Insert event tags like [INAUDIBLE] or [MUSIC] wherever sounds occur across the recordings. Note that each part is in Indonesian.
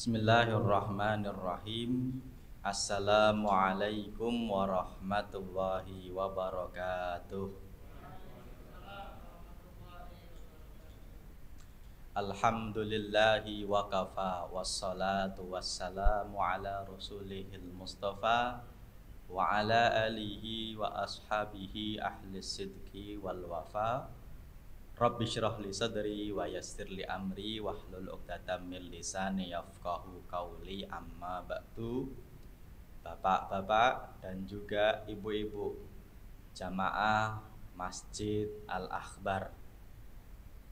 Bismillahirrahmanirrahim Assalamualaikum warahmatullahi wabarakatuh Alhamdulillahi wa kafa wassalatu wassalamu ala rasulihil mustafa wa ala alihi wa ashabihi ahli sidqi wal wafa' Rabbi syrah li sadri wa yassir li amri wahlul 'uqdatam min lisani yafqahu qawli amma ba'du. Bapak-bapak dan juga ibu-ibu jamaah Masjid Al-Akhbar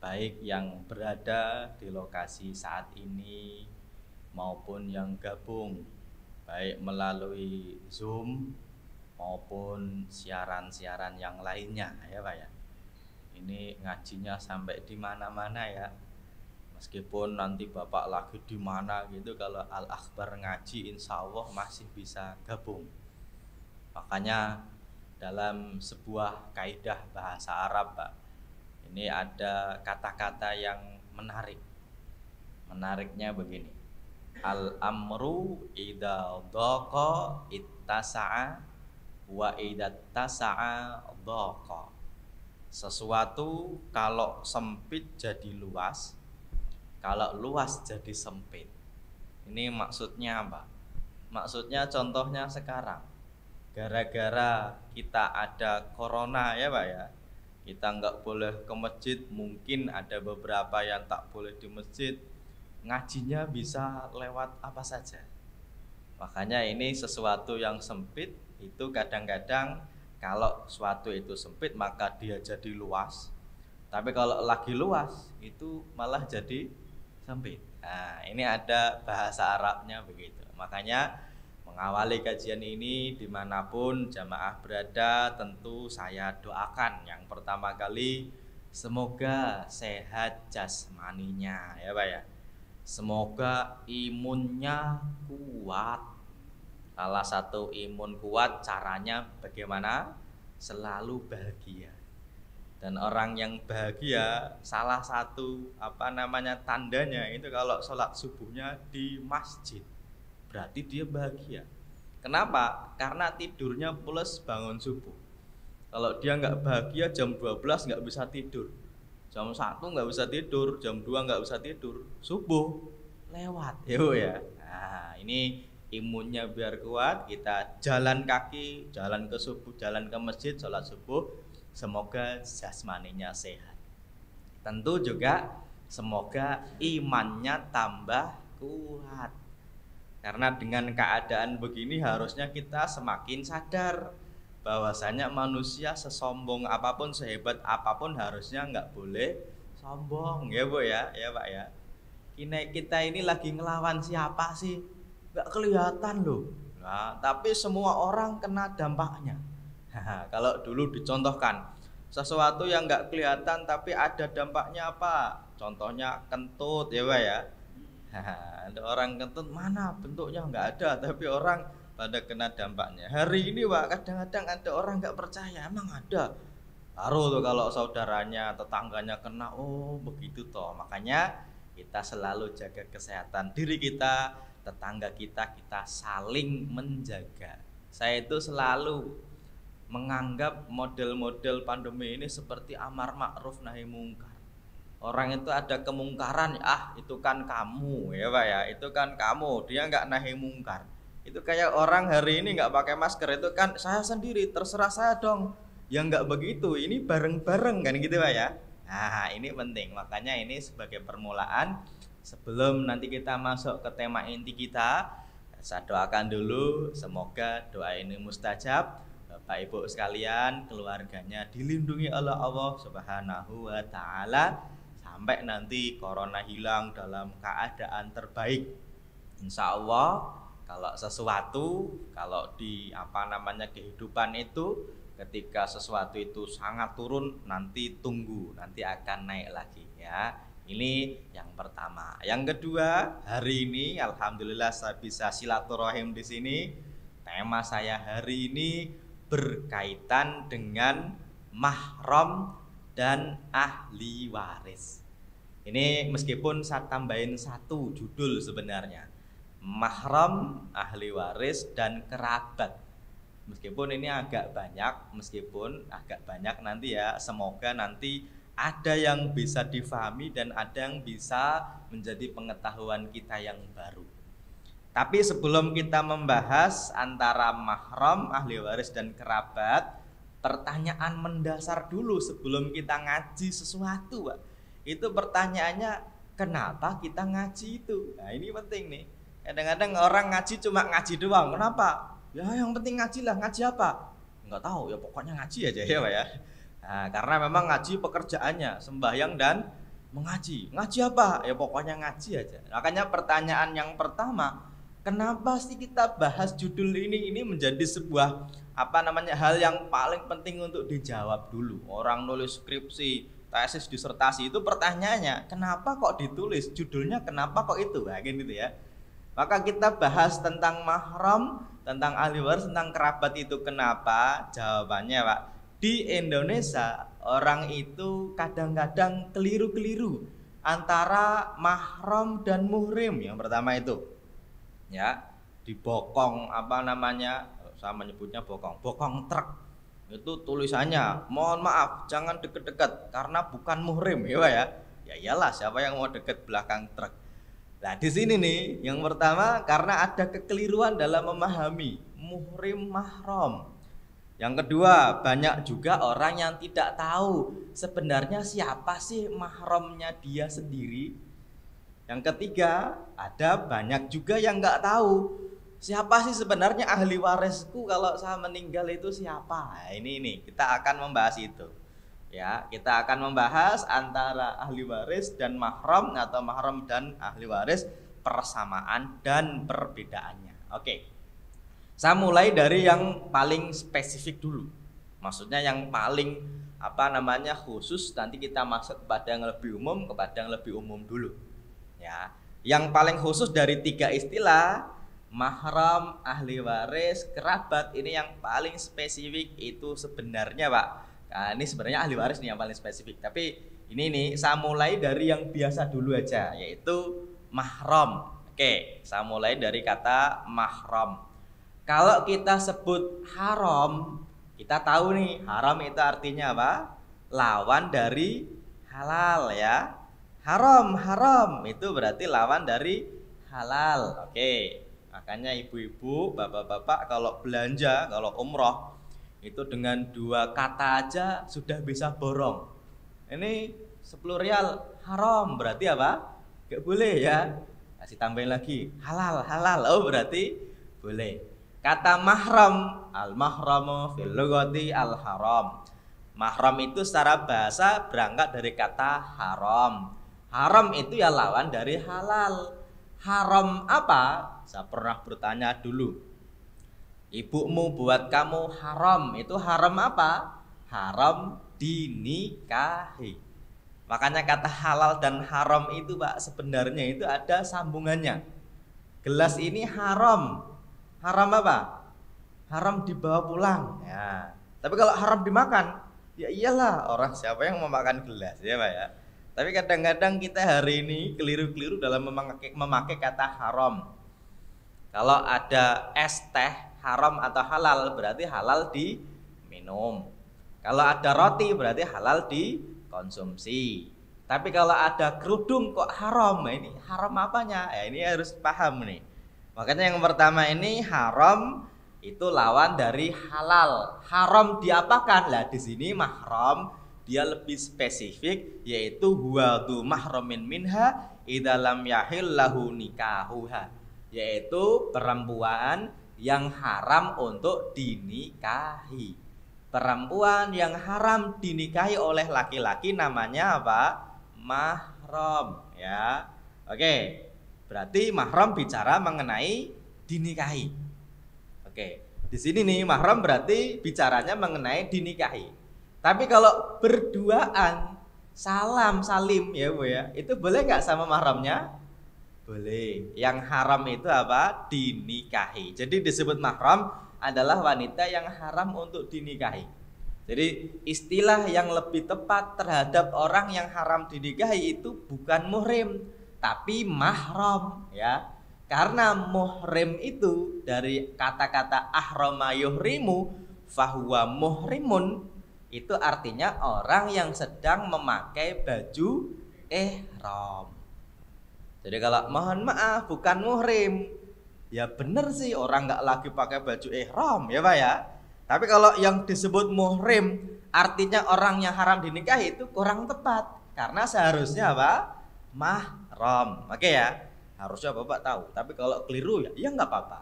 baik yang berada di lokasi saat ini maupun yang gabung baik melalui Zoom maupun siaran-siaran yang lainnya ya Pak ya ini ngajinya sampai di mana-mana ya meskipun nanti bapak lagi di mana gitu kalau al akbar ngaji insya Allah masih bisa gabung makanya dalam sebuah kaidah bahasa Arab pak ini ada kata-kata yang menarik menariknya begini al amru ida doko ittasa'a wa ida tasa'a doko sesuatu kalau sempit jadi luas, kalau luas jadi sempit. Ini maksudnya apa? Maksudnya contohnya sekarang. Gara-gara kita ada corona ya Pak ya. Kita nggak boleh ke masjid, mungkin ada beberapa yang tak boleh di masjid. Ngajinya bisa lewat apa saja. Makanya ini sesuatu yang sempit itu kadang-kadang kalau suatu itu sempit maka dia jadi luas. Tapi kalau lagi luas itu malah jadi sempit. Nah, ini ada bahasa Arabnya begitu. Makanya mengawali kajian ini dimanapun jamaah berada tentu saya doakan yang pertama kali semoga sehat jasmaninya ya Pak ya. Semoga imunnya kuat Salah satu imun kuat caranya bagaimana? Selalu bahagia. Dan orang yang bahagia salah satu apa namanya tandanya itu kalau sholat subuhnya di masjid. Berarti dia bahagia. Kenapa? Karena tidurnya plus bangun subuh. Kalau dia nggak bahagia jam 12 nggak bisa tidur. Jam satu nggak bisa tidur, jam 2 nggak bisa tidur. Subuh lewat ya Bu ya. Nah, ini imunnya biar kuat kita jalan kaki jalan ke subuh jalan ke masjid sholat subuh semoga jasmaninya sehat tentu juga semoga imannya tambah kuat karena dengan keadaan begini harusnya kita semakin sadar bahwasanya manusia sesombong apapun sehebat apapun harusnya nggak boleh sombong ya bu ya ya pak ya kita kita ini lagi ngelawan siapa sih nggak kelihatan loh. Nah, tapi semua orang kena dampaknya. Kalau dulu dicontohkan, sesuatu yang nggak kelihatan tapi ada dampaknya apa? Contohnya kentut ya, Pak ya. ada orang kentut mana bentuknya nggak ada tapi orang pada kena dampaknya. Hari ini Pak kadang-kadang ada orang nggak percaya emang ada. Baru tuh kalau saudaranya, tetangganya kena, oh begitu toh. Makanya kita selalu jaga kesehatan diri kita, tetangga kita kita saling menjaga. Saya itu selalu menganggap model-model pandemi ini seperti amar makruf nahi mungkar. Orang itu ada kemungkaran, ah itu kan kamu ya pak ya, itu kan kamu, dia nggak nahi mungkar. Itu kayak orang hari ini nggak pakai masker itu kan saya sendiri, terserah saya dong. yang nggak begitu, ini bareng-bareng kan gitu pak ya. Nah ini penting, makanya ini sebagai permulaan Sebelum nanti kita masuk ke tema inti kita, saya doakan dulu semoga doa ini mustajab. Bapak Ibu sekalian, keluarganya dilindungi oleh Allah Subhanahu wa taala sampai nanti corona hilang dalam keadaan terbaik. Insya Allah kalau sesuatu kalau di apa namanya kehidupan itu ketika sesuatu itu sangat turun nanti tunggu nanti akan naik lagi ya ini yang pertama. Yang kedua, hari ini alhamdulillah saya bisa silaturahim di sini. Tema saya hari ini berkaitan dengan mahram dan ahli waris. Ini meskipun saya tambahin satu judul sebenarnya. Mahram, ahli waris dan kerabat meskipun ini agak banyak meskipun agak banyak nanti ya semoga nanti ada yang bisa difahami dan ada yang bisa menjadi pengetahuan kita yang baru. Tapi sebelum kita membahas antara mahram, ahli waris dan kerabat, pertanyaan mendasar dulu sebelum kita ngaji sesuatu, Pak. Itu pertanyaannya kenapa kita ngaji itu? Nah, ini penting nih. Kadang-kadang orang ngaji cuma ngaji doang. Kenapa? Ya yang penting ngaji Ngaji apa? Enggak tahu. Ya pokoknya ngaji aja ya, Pak ya. Nah, karena memang ngaji pekerjaannya, sembahyang dan mengaji. Ngaji apa? Ya pokoknya ngaji aja. Makanya pertanyaan yang pertama, kenapa sih kita bahas judul ini? Ini menjadi sebuah apa namanya hal yang paling penting untuk dijawab dulu. Orang nulis skripsi, tesis, disertasi itu pertanyaannya, kenapa kok ditulis? Judulnya kenapa kok itu? Nah, gitu ya. Maka kita bahas tentang mahram, tentang ahli waris, tentang kerabat itu kenapa? Jawabannya, Pak di Indonesia orang itu kadang-kadang keliru-keliru antara mahram dan muhrim yang pertama itu ya dibokong apa namanya saya menyebutnya bokong bokong truk itu tulisannya mohon maaf jangan deket-deket karena bukan muhrim ya ya ya iyalah siapa yang mau deket belakang truk nah di sini nih yang pertama karena ada kekeliruan dalam memahami muhrim mahram yang kedua, banyak juga orang yang tidak tahu sebenarnya siapa sih mahramnya dia sendiri. Yang ketiga, ada banyak juga yang nggak tahu siapa sih sebenarnya ahli warisku kalau saya meninggal itu siapa. Nah, ini ini kita akan membahas itu. Ya, kita akan membahas antara ahli waris dan mahram atau mahram dan ahli waris persamaan dan perbedaannya. Oke. Okay. Saya mulai dari yang paling spesifik dulu. Maksudnya yang paling apa namanya khusus nanti kita masuk kepada yang lebih umum, kepada yang lebih umum dulu. Ya. Yang paling khusus dari tiga istilah mahram, ahli waris, kerabat ini yang paling spesifik itu sebenarnya, Pak. Nah, ini sebenarnya ahli waris nih yang paling spesifik. Tapi ini nih saya mulai dari yang biasa dulu aja yaitu mahram. Oke, saya mulai dari kata mahram. Kalau kita sebut haram, kita tahu nih haram itu artinya apa? Lawan dari halal ya. Haram, haram itu berarti lawan dari halal. Oke. Makanya ibu-ibu, bapak-bapak kalau belanja, kalau umroh itu dengan dua kata aja sudah bisa borong. Ini 10 rial haram berarti apa? Gak boleh ya. Kasih tambahin lagi halal halal. Oh berarti boleh. Kata mahram, al-mahramu fil lugati al-haram. Mahram itu secara bahasa berangkat dari kata haram. Haram itu ya lawan dari halal. Haram apa? Saya pernah bertanya dulu. Ibumu buat kamu haram, itu haram apa? Haram dinikahi. Makanya kata halal dan haram itu Pak sebenarnya itu ada sambungannya. Gelas ini haram, haram apa? Haram dibawa pulang. Ya. Tapi kalau haram dimakan, ya iyalah orang siapa yang memakan gelas ya Pak ya. Tapi kadang-kadang kita hari ini keliru-keliru dalam memakai, memakai kata haram. Kalau ada es teh haram atau halal berarti halal diminum. Kalau ada roti berarti halal dikonsumsi. Tapi kalau ada kerudung kok haram? Nah, ini haram apanya? Ya ini harus paham nih. Makanya yang pertama ini haram itu lawan dari halal. Haram diapakan? Lah di sini mahram dia lebih spesifik yaitu huwadu mahramin minha idalam yahil lahu nikahuha yaitu perempuan yang haram untuk dinikahi perempuan yang haram dinikahi oleh laki-laki namanya apa mahram ya oke okay. Berarti mahram bicara mengenai dinikahi. Oke, di sini nih mahram berarti bicaranya mengenai dinikahi. Tapi kalau berduaan salam salim ya bu ya, itu boleh nggak sama mahramnya? Boleh. Yang haram itu apa? Dinikahi. Jadi disebut mahram adalah wanita yang haram untuk dinikahi. Jadi istilah yang lebih tepat terhadap orang yang haram dinikahi itu bukan muhrim, tapi mahram ya karena muhrim itu dari kata-kata ahrama yuhrimu fahuwa muhrimun itu artinya orang yang sedang memakai baju ihram. Jadi kalau mohon maaf bukan muhrim. Ya benar sih orang nggak lagi pakai baju ihram ya Pak ya. Tapi kalau yang disebut muhrim artinya orang yang haram dinikahi itu kurang tepat karena seharusnya apa? Mah haram. Oke ya, harusnya bapak tahu. Tapi kalau keliru ya, ya nggak apa-apa.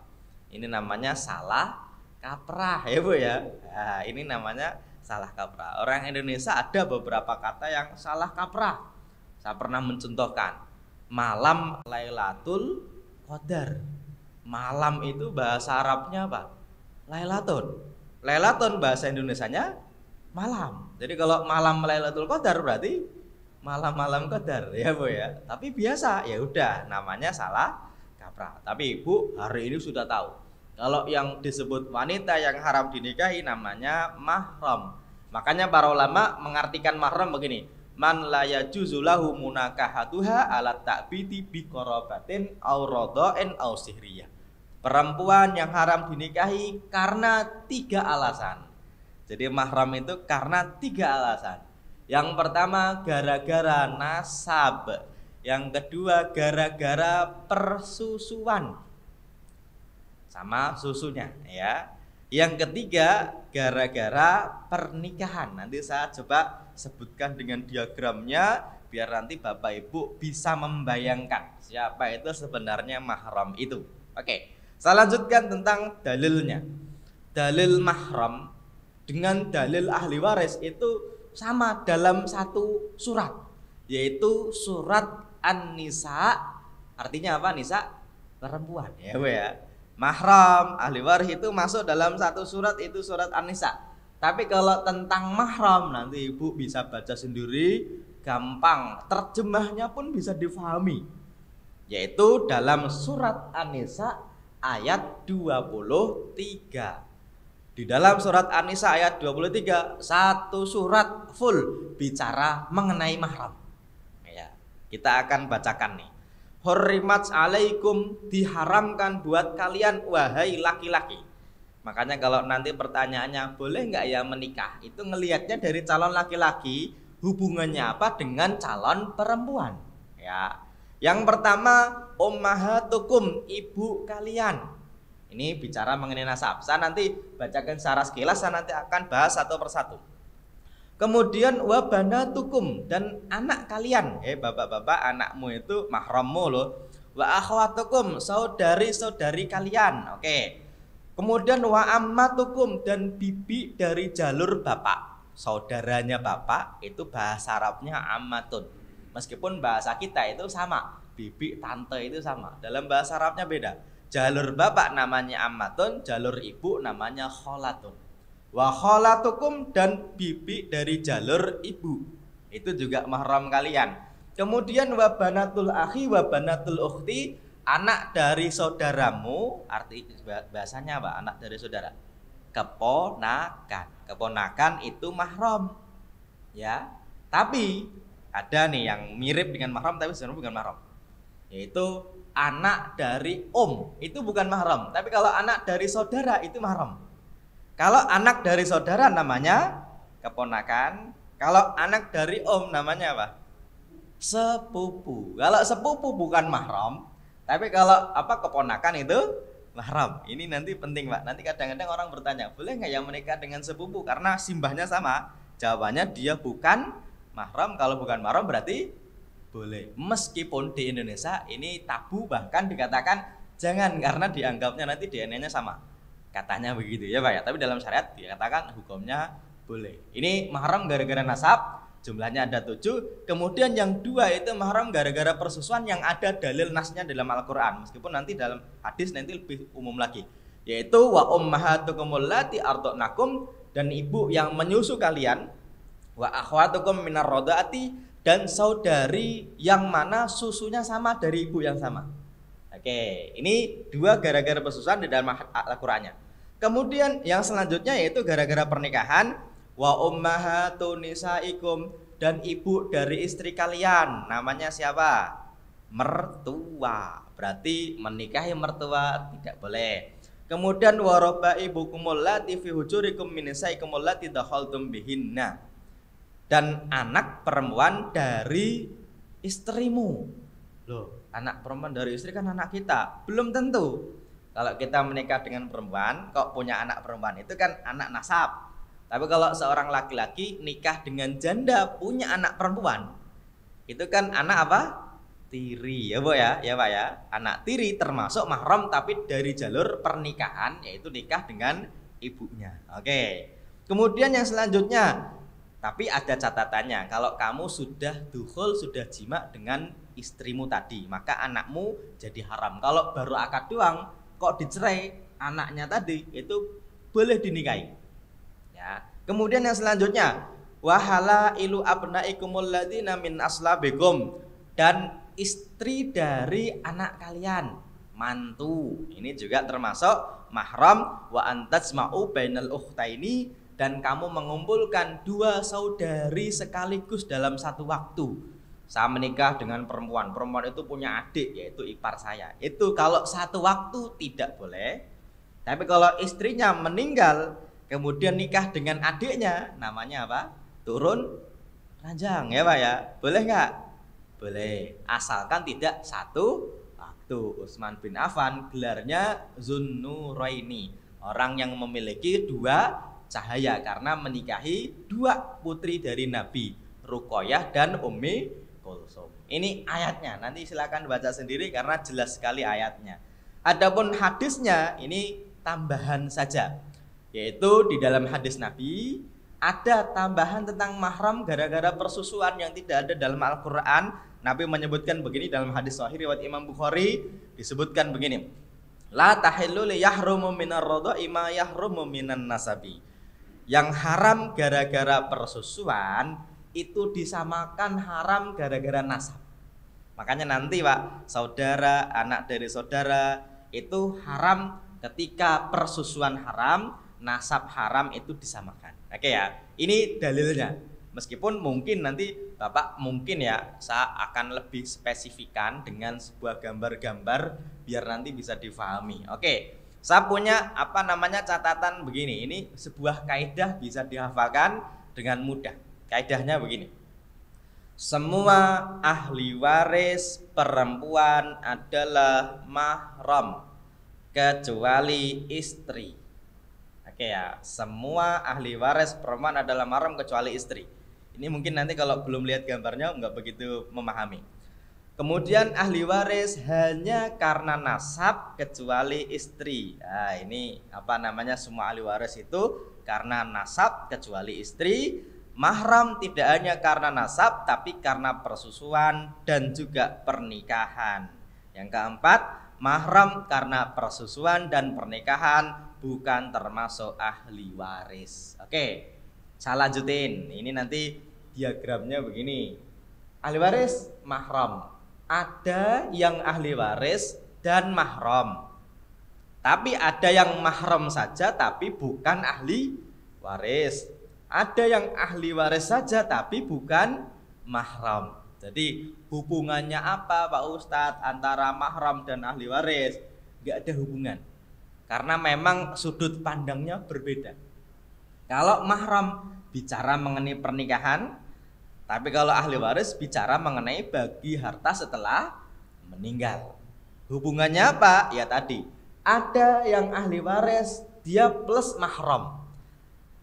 Ini namanya salah kaprah ya bu ya. Nah, ini namanya salah kaprah. Orang Indonesia ada beberapa kata yang salah kaprah. Saya pernah mencontohkan malam Lailatul Qadar. Malam itu bahasa Arabnya apa? Lailatul. Lailatul bahasa Indonesianya malam. Jadi kalau malam Lailatul Qadar berarti malam-malam kedar ya bu ya tapi biasa ya udah namanya salah kaprah tapi ibu hari ini sudah tahu kalau yang disebut wanita yang haram dinikahi namanya mahram makanya para ulama mengartikan mahram begini man la yajuzulahu munakahatuha ala ta'biti bi qarabatin aw perempuan yang haram dinikahi karena tiga alasan jadi mahram itu karena tiga alasan yang pertama gara-gara nasab, yang kedua gara-gara persusuan sama susunya ya. Yang ketiga gara-gara pernikahan. Nanti saya coba sebutkan dengan diagramnya biar nanti Bapak Ibu bisa membayangkan siapa itu sebenarnya mahram itu. Oke, saya lanjutkan tentang dalilnya. Dalil mahram dengan dalil ahli waris itu sama dalam satu surat yaitu surat An-Nisa artinya apa Nisa perempuan ya Bu ya mahram ahli waris itu masuk dalam satu surat itu surat An-Nisa tapi kalau tentang mahram nanti ibu bisa baca sendiri gampang terjemahnya pun bisa difahami yaitu dalam surat An-Nisa ayat 23 di dalam surat An-Nisa ayat 23, satu surat full bicara mengenai mahram. Ya, kita akan bacakan nih. Hurrimat alaikum diharamkan buat kalian wahai laki-laki. Makanya kalau nanti pertanyaannya boleh nggak ya menikah? Itu ngelihatnya dari calon laki-laki hubungannya apa dengan calon perempuan. Ya. Yang pertama ummahatukum ibu kalian ini bicara mengenai nasab. Saya nanti bacakan secara sekilas, saya nanti akan bahas satu persatu. Kemudian wabana tukum dan anak kalian, eh bapak-bapak anakmu itu mahrammu loh. Wa akhwatukum saudari-saudari kalian. Oke. Kemudian wa ammatukum dan bibi dari jalur bapak. Saudaranya bapak itu bahasa Arabnya ammatun. Meskipun bahasa kita itu sama, bibi tante itu sama. Dalam bahasa Arabnya beda. Jalur bapak namanya amatun, jalur ibu namanya kholatun. Wa kholatukum dan bibi dari jalur ibu. Itu juga mahram kalian. Kemudian wa banatul akhi wa banatul ukhti, anak dari saudaramu, arti bahasanya apa? Anak dari saudara. Keponakan. Keponakan itu mahram. Ya. Tapi ada nih yang mirip dengan mahram tapi sebenarnya bukan mahram. Yaitu anak dari om itu bukan mahram, tapi kalau anak dari saudara itu mahram. Kalau anak dari saudara namanya keponakan, kalau anak dari om namanya apa? Sepupu. Kalau sepupu bukan mahram, tapi kalau apa keponakan itu mahram. Ini nanti penting, Pak. Nanti kadang-kadang orang bertanya, "Boleh nggak yang menikah dengan sepupu karena simbahnya sama?" Jawabannya dia bukan mahram. Kalau bukan mahram berarti boleh. Meskipun di Indonesia ini tabu bahkan dikatakan jangan karena dianggapnya nanti DNA-nya sama. Katanya begitu ya Pak ya. Tapi dalam syariat dikatakan hukumnya boleh. Ini mahram gara-gara nasab jumlahnya ada tujuh kemudian yang dua itu mahram gara-gara persusuan yang ada dalil nasnya dalam Al-Quran meskipun nanti dalam hadis nanti lebih umum lagi yaitu wa ummahatukumul lati dan ibu yang menyusu kalian wa akhwatukum minar rodaati dan saudari yang mana susunya sama dari ibu yang sama. Oke, ini dua gara-gara persusahan di dalam Al-Qur'annya. Kemudian yang selanjutnya yaitu gara-gara pernikahan wa ummahatun nisaikum dan ibu dari istri kalian namanya siapa? Mertua. Berarti menikahi mertua tidak boleh. Kemudian warobaibukumul lati fi hujurikum minisai lati dakhaltum bihinna dan anak perempuan dari istrimu. Loh, anak perempuan dari istri kan anak kita. Belum tentu. Kalau kita menikah dengan perempuan, kok punya anak perempuan itu kan anak nasab. Tapi kalau seorang laki-laki nikah dengan janda punya anak perempuan, itu kan anak apa? Tiri ya bu ya, ya pak ya. Anak tiri termasuk mahram tapi dari jalur pernikahan yaitu nikah dengan ibunya. Oke. Kemudian yang selanjutnya tapi ada catatannya, kalau kamu sudah duhul, sudah jima dengan istrimu tadi, maka anakmu jadi haram. Kalau baru akad doang, kok dicerai anaknya tadi, itu boleh dinikahi. Ya. Kemudian yang selanjutnya, wahala ilu abnaikumul ladina min begum dan istri dari anak kalian, mantu. Ini juga termasuk mahram wa antajma'u bainal ukhtaini dan kamu mengumpulkan dua saudari sekaligus dalam satu waktu. Saya menikah dengan perempuan. Perempuan itu punya adik yaitu ipar saya. Itu kalau satu waktu tidak boleh. Tapi kalau istrinya meninggal kemudian nikah dengan adiknya namanya apa? Turun ranjang ya Pak ya. Boleh nggak? Boleh. Asalkan tidak satu waktu. Utsman bin Affan gelarnya Zunnuraini, orang yang memiliki dua cahaya karena menikahi dua putri dari Nabi Rukoyah dan Umi Kulsum. Ini ayatnya, nanti silakan baca sendiri karena jelas sekali ayatnya. Adapun hadisnya ini tambahan saja, yaitu di dalam hadis Nabi ada tambahan tentang mahram gara-gara persusuan yang tidak ada dalam Al-Quran. Nabi menyebutkan begini dalam hadis Sahih riwayat Imam Bukhari disebutkan begini. La tahillu li yahrumu minar rodo ima yahrumu minan nasabi. Yang haram gara-gara persusuan itu disamakan haram gara-gara nasab. Makanya nanti Pak, saudara, anak dari saudara itu haram ketika persusuan haram, nasab haram itu disamakan. Oke ya. Ini dalilnya. Meskipun mungkin nanti Bapak mungkin ya saya akan lebih spesifikan dengan sebuah gambar-gambar biar nanti bisa difahami. Oke. Saya punya apa namanya catatan begini. Ini sebuah kaidah bisa dihafalkan dengan mudah. Kaidahnya begini. Semua ahli waris perempuan adalah mahram kecuali istri. Oke ya, semua ahli waris perempuan adalah mahram kecuali istri. Ini mungkin nanti kalau belum lihat gambarnya nggak begitu memahami. Kemudian ahli waris hanya karena nasab kecuali istri. Nah, ini apa namanya semua ahli waris itu karena nasab kecuali istri. Mahram tidak hanya karena nasab tapi karena persusuan dan juga pernikahan. Yang keempat, mahram karena persusuan dan pernikahan bukan termasuk ahli waris. Oke. Saya lanjutin. Ini nanti diagramnya begini. Ahli waris mahram ada yang ahli waris dan mahram. Tapi ada yang mahram saja tapi bukan ahli waris. Ada yang ahli waris saja tapi bukan mahram. Jadi hubungannya apa Pak Ustadz antara mahram dan ahli waris? Gak ada hubungan. Karena memang sudut pandangnya berbeda. Kalau mahram bicara mengenai pernikahan, tapi kalau ahli waris bicara mengenai bagi harta setelah meninggal. Hubungannya apa? Ya tadi, ada yang ahli waris dia plus mahram.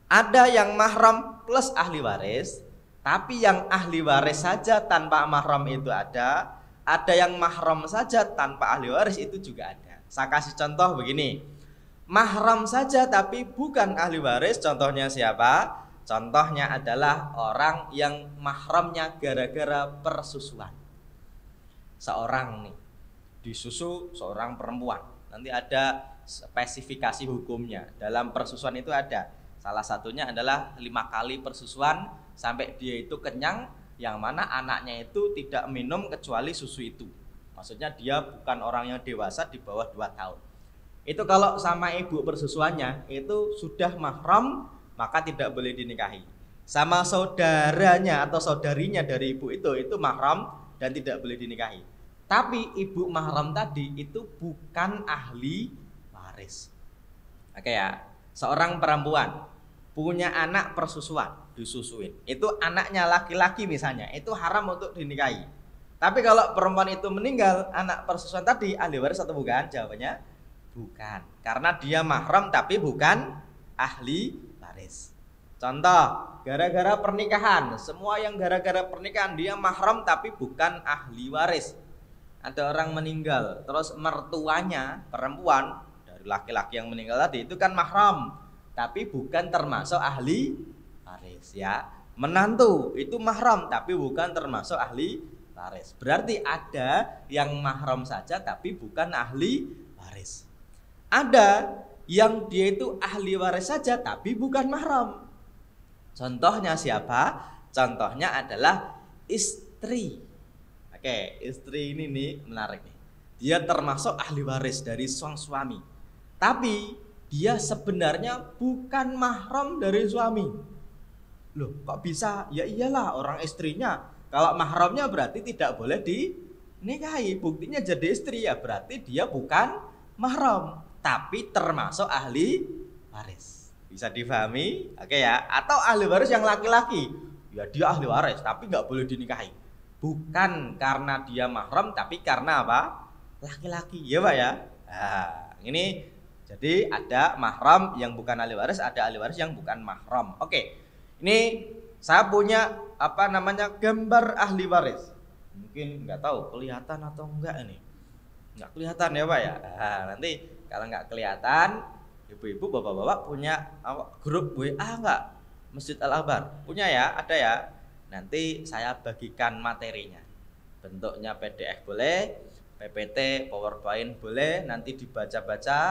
Ada yang mahram plus ahli waris, tapi yang ahli waris saja tanpa mahram itu ada, ada yang mahram saja tanpa ahli waris itu juga ada. Saya kasih contoh begini. Mahram saja tapi bukan ahli waris, contohnya siapa? Contohnya adalah orang yang mahramnya gara-gara persusuan. Seorang nih disusu seorang perempuan. Nanti ada spesifikasi hukumnya. Dalam persusuan itu ada. Salah satunya adalah lima kali persusuan sampai dia itu kenyang, yang mana anaknya itu tidak minum kecuali susu itu. Maksudnya dia bukan orang yang dewasa di bawah 2 tahun. Itu kalau sama ibu persusuannya itu sudah mahram maka tidak boleh dinikahi. Sama saudaranya atau saudarinya dari ibu itu itu mahram dan tidak boleh dinikahi. Tapi ibu mahram tadi itu bukan ahli waris. Oke ya, seorang perempuan punya anak persusuan, disusuin. Itu anaknya laki-laki misalnya, itu haram untuk dinikahi. Tapi kalau perempuan itu meninggal, anak persusuan tadi ahli waris atau bukan? Jawabannya bukan. Karena dia mahram tapi bukan ahli waris. Contoh, gara-gara pernikahan, semua yang gara-gara pernikahan dia mahram tapi bukan ahli waris. Ada orang meninggal, terus mertuanya perempuan dari laki-laki yang meninggal tadi itu kan mahram, tapi bukan termasuk ahli waris ya. Menantu itu mahram tapi bukan termasuk ahli waris. Berarti ada yang mahram saja tapi bukan ahli waris. Ada yang dia itu ahli waris saja tapi bukan mahram. Contohnya siapa? Contohnya adalah istri. Oke, istri ini nih menarik nih. Dia termasuk ahli waris dari sang suami. Tapi dia sebenarnya bukan mahram dari suami. Loh, kok bisa? Ya iyalah orang istrinya. Kalau mahramnya berarti tidak boleh dinikahi. Buktinya jadi istri ya berarti dia bukan mahram tapi termasuk ahli waris. Bisa difahami, oke okay ya? Atau ahli waris yang laki-laki, ya dia ahli waris, tapi nggak boleh dinikahi. Bukan karena dia mahram, tapi karena apa? Laki-laki, ya pak ya. Nah, ini jadi ada mahram yang bukan ahli waris, ada ahli waris yang bukan mahram. Oke, okay. ini saya punya apa namanya gambar ahli waris. Mungkin nggak tahu kelihatan atau enggak ini. Nggak kelihatan ya pak ya. Nah, nanti kalau nggak kelihatan, ibu-ibu, bapak-bapak punya grup WA nggak? Masjid Al Akbar punya ya, ada ya. Nanti saya bagikan materinya. Bentuknya PDF boleh, PPT, PowerPoint boleh. Nanti dibaca-baca.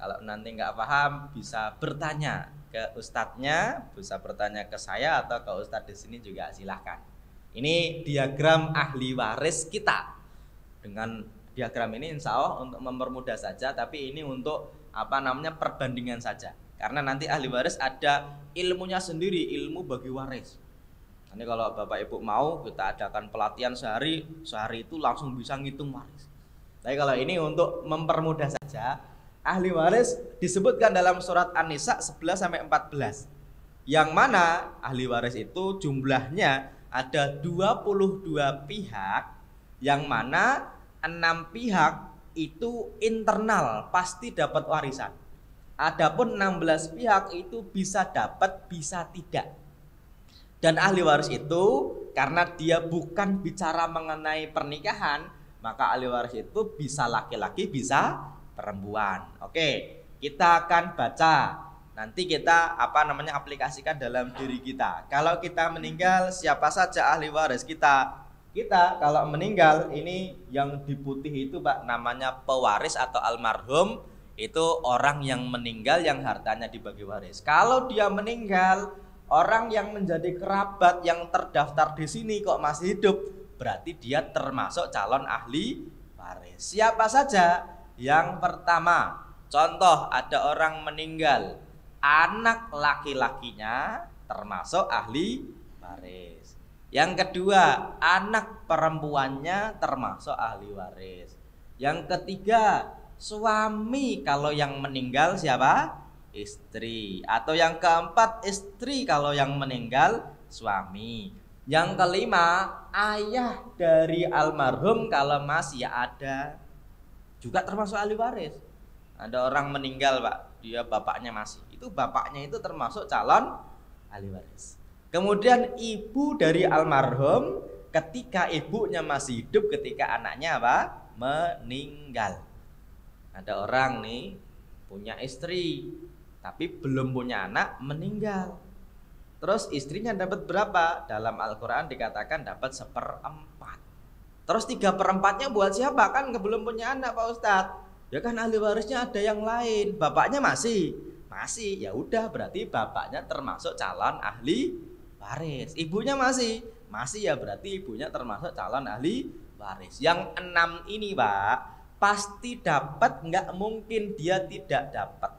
Kalau nanti nggak paham, bisa bertanya ke ustadznya, bisa bertanya ke saya atau ke ustadz di sini juga silahkan. Ini diagram ahli waris kita dengan diagram ini insya Allah untuk mempermudah saja tapi ini untuk apa namanya perbandingan saja karena nanti ahli waris ada ilmunya sendiri ilmu bagi waris nanti kalau bapak ibu mau kita adakan pelatihan sehari sehari itu langsung bisa ngitung waris tapi kalau ini untuk mempermudah saja ahli waris disebutkan dalam surat An-Nisa 11 sampai 14 yang mana ahli waris itu jumlahnya ada 22 pihak yang mana enam pihak itu internal pasti dapat warisan. Adapun 16 pihak itu bisa dapat bisa tidak. Dan ahli waris itu karena dia bukan bicara mengenai pernikahan, maka ahli waris itu bisa laki-laki bisa perempuan. Oke, kita akan baca. Nanti kita apa namanya aplikasikan dalam diri kita. Kalau kita meninggal siapa saja ahli waris kita kita kalau meninggal ini yang diputih itu Pak namanya pewaris atau almarhum itu orang yang meninggal yang hartanya dibagi waris. Kalau dia meninggal, orang yang menjadi kerabat yang terdaftar di sini kok masih hidup, berarti dia termasuk calon ahli waris. Siapa saja? Yang pertama, contoh ada orang meninggal, anak laki-lakinya termasuk ahli waris. Yang kedua, anak perempuannya termasuk ahli waris. Yang ketiga, suami kalau yang meninggal siapa? Istri. Atau yang keempat, istri kalau yang meninggal suami. Yang kelima, ayah dari almarhum kalau masih ada juga termasuk ahli waris. Ada orang meninggal, Pak. Dia bapaknya masih. Itu bapaknya itu termasuk calon ahli waris. Kemudian ibu dari almarhum ketika ibunya masih hidup ketika anaknya apa? meninggal. Ada orang nih punya istri tapi belum punya anak meninggal. Terus istrinya dapat berapa? Dalam Al-Quran dikatakan dapat seperempat. Terus tiga perempatnya buat siapa? Kan belum punya anak Pak Ustadz. Ya kan ahli warisnya ada yang lain. Bapaknya masih? Masih. Ya udah berarti bapaknya termasuk calon ahli waris. Ibunya masih, masih ya berarti ibunya termasuk calon ahli waris. Yang enam ini pak pasti dapat nggak mungkin dia tidak dapat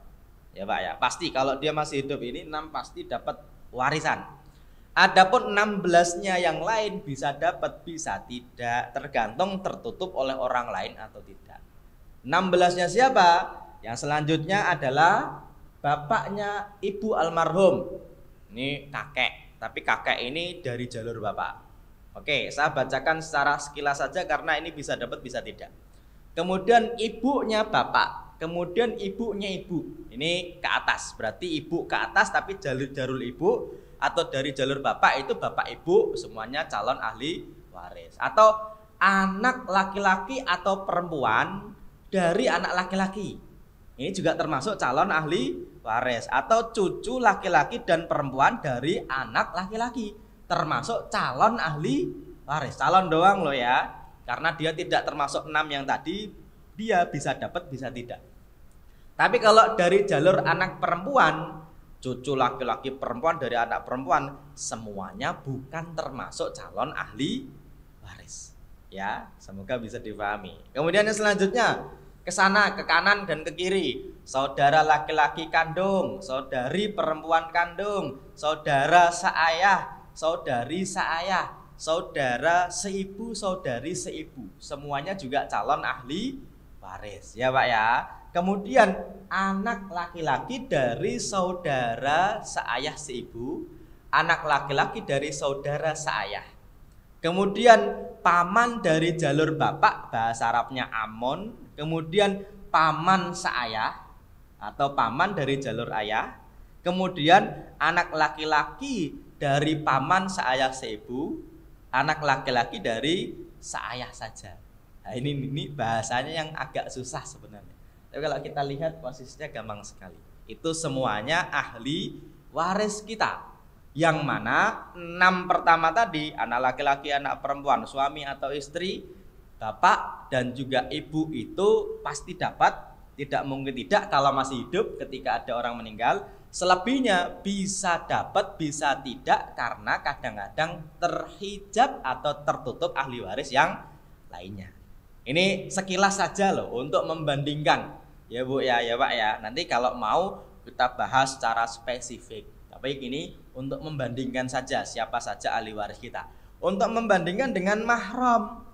ya pak ya pasti kalau dia masih hidup ini enam pasti dapat warisan. Adapun 16-nya yang lain bisa dapat bisa tidak tergantung tertutup oleh orang lain atau tidak. 16-nya siapa? Yang selanjutnya adalah bapaknya ibu almarhum. Ini kakek tapi kakek ini dari jalur bapak. Oke, saya bacakan secara sekilas saja karena ini bisa dapat bisa tidak. Kemudian ibunya bapak, kemudian ibunya ibu. Ini ke atas, berarti ibu ke atas tapi jalur jalur ibu atau dari jalur bapak itu bapak ibu semuanya calon ahli waris atau anak laki-laki atau perempuan dari anak laki-laki. Ini juga termasuk calon ahli waris atau cucu laki-laki dan perempuan dari anak laki-laki termasuk calon ahli waris calon doang loh ya karena dia tidak termasuk enam yang tadi dia bisa dapat bisa tidak tapi kalau dari jalur anak perempuan cucu laki-laki perempuan dari anak perempuan semuanya bukan termasuk calon ahli waris ya semoga bisa dipahami kemudian yang selanjutnya ke sana, ke kanan dan ke kiri. Saudara laki-laki kandung, saudari perempuan kandung, saudara seayah, saudari seayah, saudara seibu, saudari seibu. Semuanya juga calon ahli waris, ya Pak ya. Kemudian anak laki-laki dari saudara seayah seibu, anak laki-laki dari saudara seayah. Kemudian paman dari jalur bapak bahasa Arabnya Amon, kemudian paman seayah atau paman dari jalur ayah, kemudian anak laki-laki dari paman seayah seibu, anak laki-laki dari seayah saja. Nah, ini ini bahasanya yang agak susah sebenarnya. Tapi kalau kita lihat posisinya gampang sekali. Itu semuanya ahli waris kita. Yang mana enam pertama tadi anak laki-laki, anak perempuan, suami atau istri, Bapak dan juga ibu itu pasti dapat tidak mungkin tidak kalau masih hidup ketika ada orang meninggal selebihnya bisa dapat bisa tidak karena kadang-kadang terhijab atau tertutup ahli waris yang lainnya ini sekilas saja loh untuk membandingkan ya bu ya ya pak ya nanti kalau mau kita bahas secara spesifik tapi ini untuk membandingkan saja siapa saja ahli waris kita untuk membandingkan dengan mahram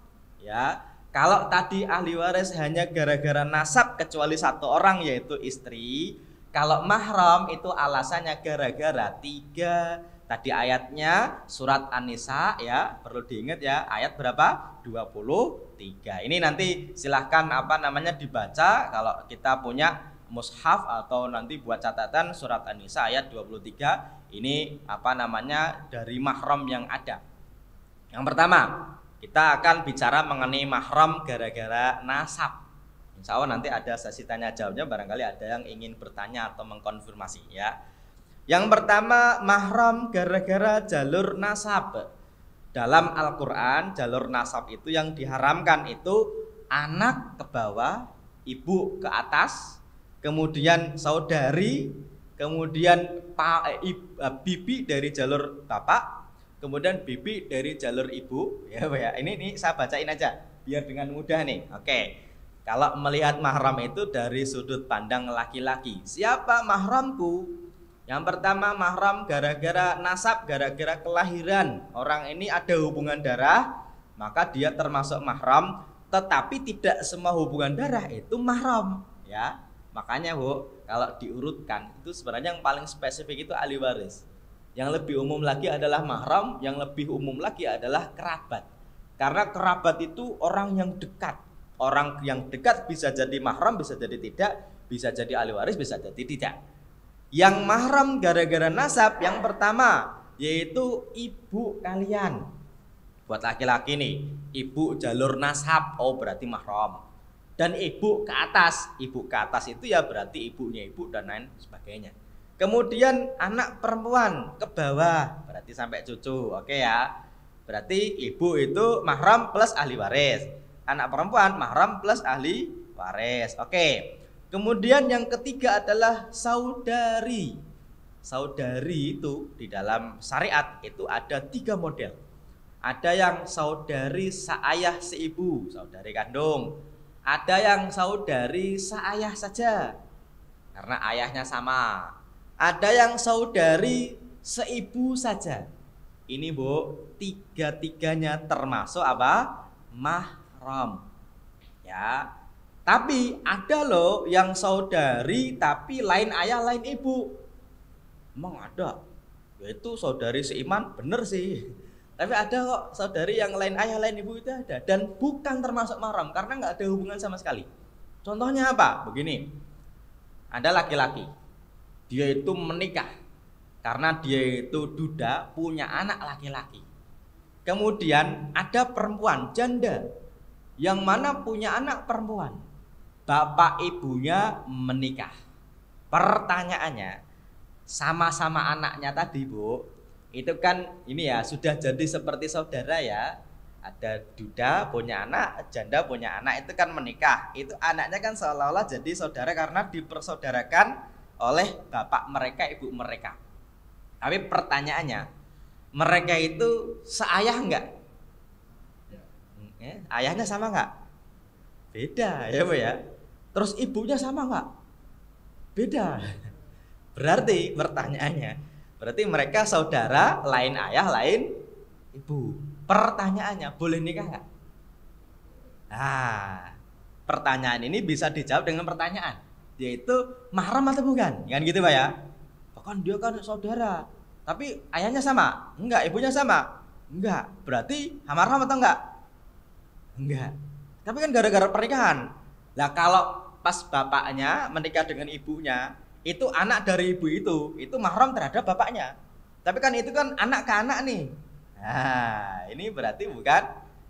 ya kalau tadi ahli waris hanya gara-gara nasab kecuali satu orang yaitu istri kalau mahram itu alasannya gara-gara tiga tadi ayatnya surat an ya perlu diingat ya ayat berapa 23 ini nanti silahkan apa namanya dibaca kalau kita punya mushaf atau nanti buat catatan surat an ayat 23 ini apa namanya dari mahram yang ada yang pertama kita akan bicara mengenai mahram gara-gara nasab. Insya Allah nanti ada sesi tanya jawabnya barangkali ada yang ingin bertanya atau mengkonfirmasi ya. Yang pertama mahram gara-gara jalur nasab. Dalam Al-Qur'an jalur nasab itu yang diharamkan itu anak ke bawah, ibu ke atas, kemudian saudari, kemudian pa, eh, eh, bibi dari jalur bapak, Kemudian bibi dari jalur ibu, ya Pak ya. Ini nih saya bacain aja biar dengan mudah nih. Oke. Kalau melihat mahram itu dari sudut pandang laki-laki. Siapa mahramku? Yang pertama mahram gara-gara nasab, gara-gara kelahiran. Orang ini ada hubungan darah, maka dia termasuk mahram, tetapi tidak semua hubungan darah itu mahram, ya. Makanya, Bu, kalau diurutkan itu sebenarnya yang paling spesifik itu ahli waris. Yang lebih umum lagi adalah mahram, yang lebih umum lagi adalah kerabat. Karena kerabat itu orang yang dekat. Orang yang dekat bisa jadi mahram, bisa jadi tidak, bisa jadi ahli waris, bisa jadi tidak. Yang mahram gara-gara nasab yang pertama yaitu ibu kalian. Buat laki-laki nih, ibu jalur nasab, oh berarti mahram. Dan ibu ke atas, ibu ke atas itu ya berarti ibunya ibu dan lain sebagainya. Kemudian anak perempuan ke bawah, berarti sampai cucu. Oke ya. Berarti ibu itu mahram plus ahli waris. Anak perempuan mahram plus ahli waris. Oke. Kemudian yang ketiga adalah saudari. Saudari itu di dalam syariat itu ada tiga model. Ada yang saudari seayah seibu, saudari kandung. Ada yang saudari seayah saja. Karena ayahnya sama, ada yang saudari seibu saja. Ini bu, tiga-tiganya termasuk apa? Mahram. Ya, tapi ada loh yang saudari tapi lain ayah lain ibu. Emang ada. Yaitu saudari seiman bener sih. Tapi ada kok saudari yang lain ayah lain ibu itu ada dan bukan termasuk mahram karena nggak ada hubungan sama sekali. Contohnya apa? Begini. Ada laki-laki dia itu menikah karena dia itu duda punya anak laki-laki. Kemudian ada perempuan janda yang mana punya anak perempuan. Bapak ibunya menikah. Pertanyaannya, sama-sama anaknya tadi, Bu. Itu kan ini ya sudah jadi seperti saudara ya. Ada duda punya anak, janda punya anak itu kan menikah. Itu anaknya kan seolah-olah jadi saudara karena dipersaudarakan oleh bapak mereka, ibu mereka. Tapi pertanyaannya, mereka itu seayah enggak? Ya. Hmm, ya, ayahnya sama enggak? Beda ya Bu ya. Terus ibunya sama enggak? Beda. Berarti pertanyaannya, berarti mereka saudara, lain ayah, lain ibu. Pertanyaannya, boleh nikah enggak? Nah, pertanyaan ini bisa dijawab dengan pertanyaan yaitu mahram atau bukan kan gitu pak ya bahkan oh, dia kan saudara tapi ayahnya sama enggak ibunya sama enggak berarti mahram atau enggak enggak tapi kan gara-gara pernikahan lah kalau pas bapaknya menikah dengan ibunya itu anak dari ibu itu itu mahram terhadap bapaknya tapi kan itu kan anak ke anak nih nah ini berarti bukan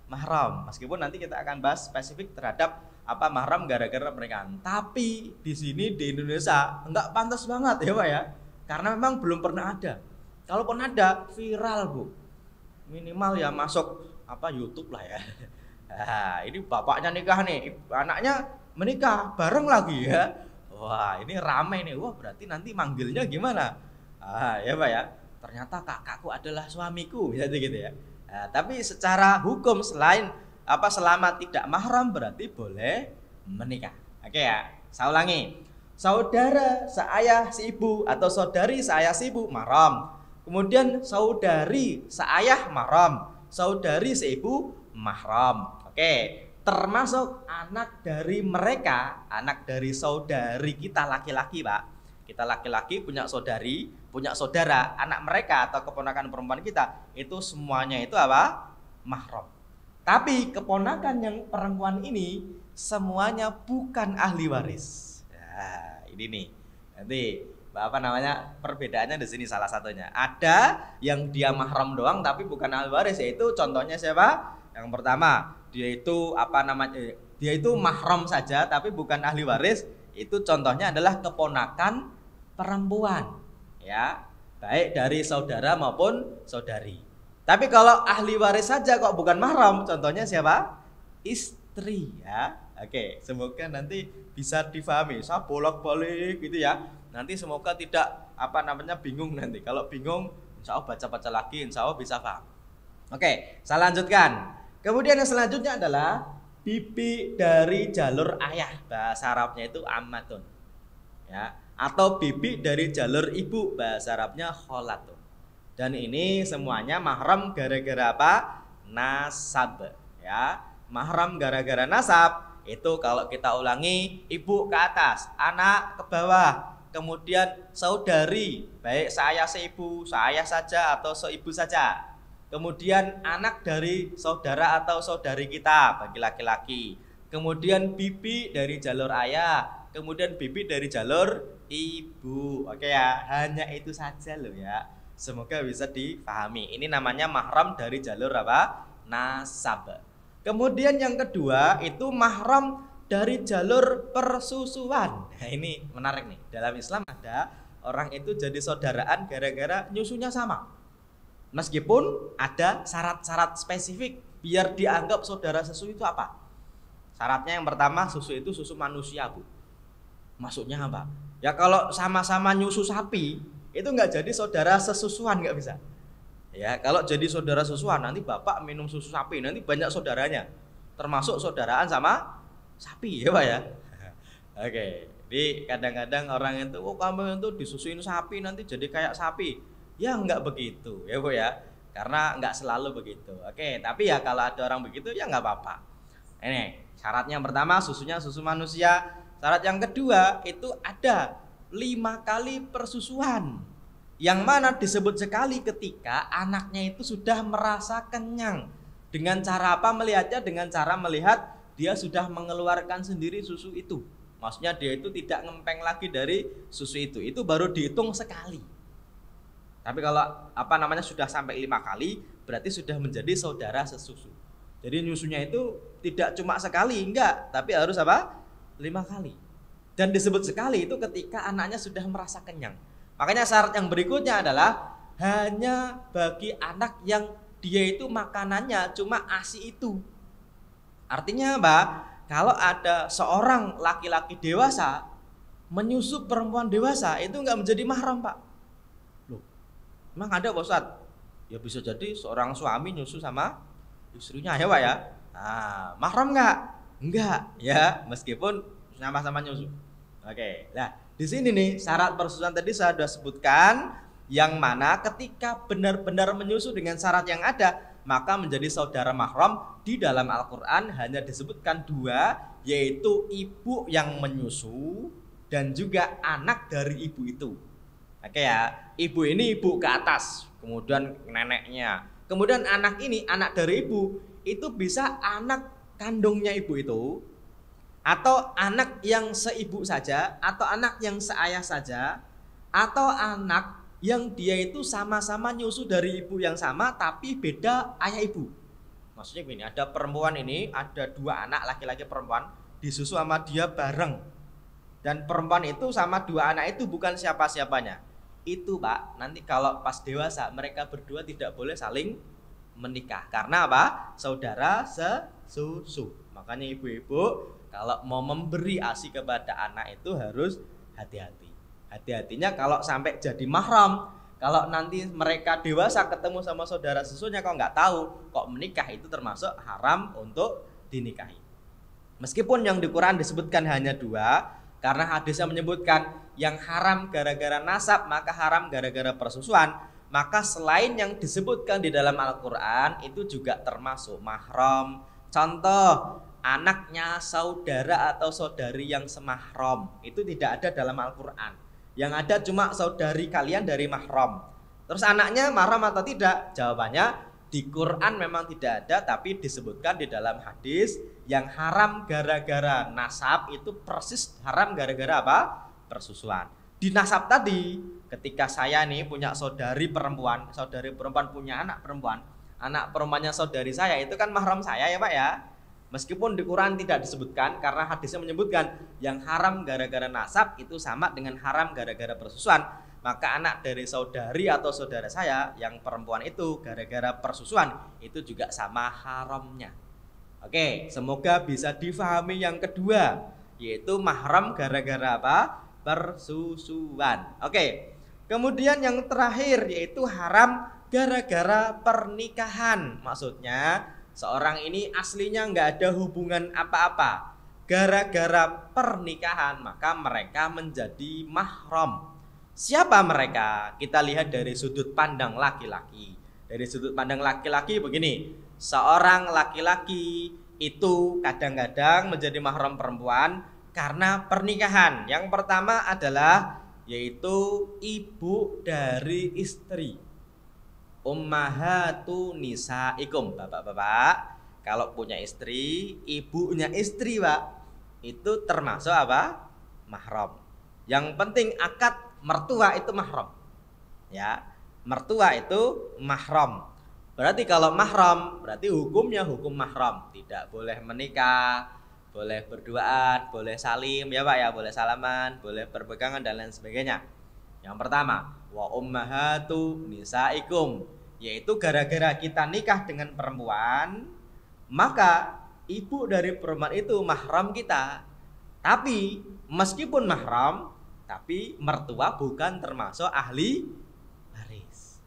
mahram meskipun nanti kita akan bahas spesifik terhadap apa mahram gara-gara pernikahan. Tapi di sini di Indonesia enggak pantas banget ya Pak ya. Karena memang belum pernah ada. Kalau pernah ada viral Bu. Minimal ya masuk apa YouTube lah ya. [LAUGHS] Nah, ini bapaknya nikah nih, anaknya menikah bareng lagi ya. Wah, ini rame nih. Wah, berarti nanti manggilnya gimana? Ah, ya Pak ya. Ternyata kakakku adalah suamiku, bisa [LAUGHS] ya, gitu ya. Nah, tapi secara hukum selain apa selama tidak mahram berarti boleh menikah. Oke ya, saya ulangi. Saudara, seayah, ibu atau saudari seayah ibu mahram. Kemudian saudari seayah mahram, saudari seibu mahram. Oke, termasuk anak dari mereka, anak dari saudari kita laki-laki, Pak. Kita laki-laki punya saudari, punya saudara, anak mereka atau keponakan perempuan kita, itu semuanya itu apa? Mahram. Tapi keponakan yang perempuan ini semuanya bukan ahli waris. Nah, ini nih. Nanti apa namanya perbedaannya di sini salah satunya. Ada yang dia mahram doang tapi bukan ahli waris yaitu contohnya siapa? Yang pertama, dia itu apa namanya? Eh, dia itu mahram saja tapi bukan ahli waris. Itu contohnya adalah keponakan perempuan. Ya, baik dari saudara maupun saudari. Tapi kalau ahli waris saja kok bukan mahram, contohnya siapa? Istri ya. Oke, semoga nanti bisa difahami. Saya bolak-balik gitu ya. Nanti semoga tidak apa namanya bingung nanti. Kalau bingung, insya Allah baca-baca lagi, insya Allah bisa paham. Oke, saya lanjutkan. Kemudian yang selanjutnya adalah bibi dari jalur ayah. Bahasa Arabnya itu amatun. Ya, atau bibi dari jalur ibu bahasa Arabnya kholatun. Dan ini semuanya mahram gara-gara apa? Nasab, ya. Mahram gara-gara nasab itu kalau kita ulangi ibu ke atas, anak ke bawah, kemudian saudari, baik saya seibu, saya saja atau seibu saja. Kemudian anak dari saudara atau saudari kita bagi laki-laki. Kemudian bibi dari jalur ayah, kemudian bibi dari jalur ibu. Oke ya, hanya itu saja loh ya. Semoga bisa dipahami. Ini namanya mahram dari jalur apa? Nasab. Kemudian yang kedua itu mahram dari jalur persusuan. Nah, ini menarik nih. Dalam Islam ada orang itu jadi saudaraan gara-gara nyusunya sama. Meskipun ada syarat-syarat spesifik biar dianggap saudara sesu itu apa? Syaratnya yang pertama susu itu susu manusia, Bu. Maksudnya apa? Ya kalau sama-sama nyusu sapi, itu nggak jadi saudara sesusuhan nggak bisa ya kalau jadi saudara sesusuhan nanti bapak minum susu sapi nanti banyak saudaranya termasuk saudaraan sama sapi ya pak ya [LAUGHS] oke okay. jadi kadang-kadang orang itu oh kamu itu disusuin sapi nanti jadi kayak sapi ya nggak begitu ya bu ya karena nggak selalu begitu oke okay. tapi ya kalau ada orang begitu ya nggak apa-apa ini syaratnya pertama susunya susu manusia syarat yang kedua itu ada lima kali persusuan yang mana disebut sekali ketika anaknya itu sudah merasa kenyang dengan cara apa melihatnya dengan cara melihat dia sudah mengeluarkan sendiri susu itu maksudnya dia itu tidak ngempeng lagi dari susu itu itu baru dihitung sekali tapi kalau apa namanya sudah sampai lima kali berarti sudah menjadi saudara sesusu jadi nyusunya itu tidak cuma sekali enggak tapi harus apa lima kali dan disebut sekali itu ketika anaknya sudah merasa kenyang. Makanya syarat yang berikutnya adalah hanya bagi anak yang dia itu makanannya cuma ASI itu. Artinya Mbak, kalau ada seorang laki-laki dewasa menyusup perempuan dewasa itu nggak menjadi mahram Pak. Loh, emang ada Pak Ustaz? Ya bisa jadi seorang suami nyusu sama istrinya ya Pak ya. Nah, mahram nggak? Enggak ya, meskipun nambah sama nyusu. Oke. Nah, di sini nih syarat persusuan tadi saya sudah sebutkan yang mana ketika benar-benar menyusu dengan syarat yang ada, maka menjadi saudara mahram di dalam Al-Qur'an hanya disebutkan dua yaitu ibu yang menyusu dan juga anak dari ibu itu. Oke ya, ibu ini ibu ke atas, kemudian neneknya. Kemudian anak ini anak dari ibu, itu bisa anak kandungnya ibu itu atau anak yang seibu saja atau anak yang seayah saja atau anak yang dia itu sama-sama nyusu dari ibu yang sama tapi beda ayah ibu. Maksudnya begini ada perempuan ini, ada dua anak laki-laki perempuan disusu sama dia bareng. Dan perempuan itu sama dua anak itu bukan siapa-siapanya. Itu, Pak, nanti kalau pas dewasa mereka berdua tidak boleh saling menikah. Karena apa? Saudara sesusu. Makanya ibu-ibu kalau mau memberi ASI kepada anak itu harus hati-hati. Hati-hatinya kalau sampai jadi mahram, kalau nanti mereka dewasa ketemu sama saudara susunya kok nggak tahu, kok menikah itu termasuk haram untuk dinikahi. Meskipun yang di Quran disebutkan hanya dua, karena hadisnya menyebutkan yang haram gara-gara nasab maka haram gara-gara persusuan, maka selain yang disebutkan di dalam Al-Quran itu juga termasuk mahram. Contoh, anaknya, saudara atau saudari yang semahrom Itu tidak ada dalam Al-Qur'an. Yang ada cuma saudari kalian dari mahrom Terus anaknya mahram atau tidak? Jawabannya di Quran memang tidak ada tapi disebutkan di dalam hadis yang haram gara-gara nasab itu persis haram gara-gara apa? persusuan. Di nasab tadi ketika saya nih punya saudari perempuan, saudari perempuan punya anak perempuan, anak perempuannya saudari saya itu kan mahram saya ya Pak ya. Meskipun di Quran tidak disebutkan karena hadisnya menyebutkan yang haram gara-gara nasab itu sama dengan haram gara-gara persusuan. Maka anak dari saudari atau saudara saya yang perempuan itu gara-gara persusuan itu juga sama haramnya. Oke, semoga bisa difahami yang kedua yaitu mahram gara-gara apa? Persusuan. Oke. Kemudian yang terakhir yaitu haram gara-gara pernikahan. Maksudnya Seorang ini aslinya nggak ada hubungan apa-apa. Gara-gara pernikahan, maka mereka menjadi mahram. Siapa mereka? Kita lihat dari sudut pandang laki-laki. Dari sudut pandang laki-laki begini, seorang laki-laki itu kadang-kadang menjadi mahram perempuan karena pernikahan. Yang pertama adalah yaitu ibu dari istri ummahatu nisaikum bapak-bapak kalau punya istri ibunya istri pak itu termasuk apa mahram yang penting akad mertua itu mahram ya mertua itu mahram berarti kalau mahram berarti hukumnya hukum mahram tidak boleh menikah boleh berduaan boleh salim ya pak ya boleh salaman boleh berpegangan dan lain sebagainya yang pertama wa ummahatu nisaikum yaitu gara-gara kita nikah dengan perempuan maka ibu dari perempuan itu mahram kita tapi meskipun mahram tapi mertua bukan termasuk ahli waris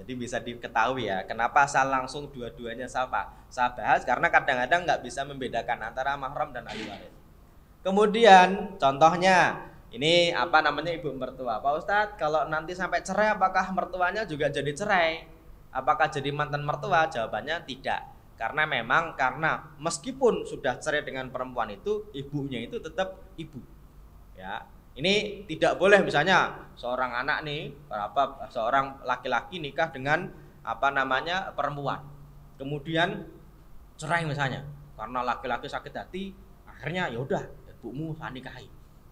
jadi bisa diketahui ya kenapa saya langsung dua-duanya sama saya bahas karena kadang-kadang nggak bisa membedakan antara mahram dan ahli waris kemudian contohnya ini apa namanya ibu mertua Pak Ustadz kalau nanti sampai cerai apakah mertuanya juga jadi cerai apakah jadi mantan mertua jawabannya tidak karena memang karena meskipun sudah cerai dengan perempuan itu ibunya itu tetap ibu ya ini tidak boleh misalnya seorang anak nih berapa seorang laki-laki nikah dengan apa namanya perempuan kemudian cerai misalnya karena laki-laki sakit hati akhirnya yaudah ibumu saya nikahi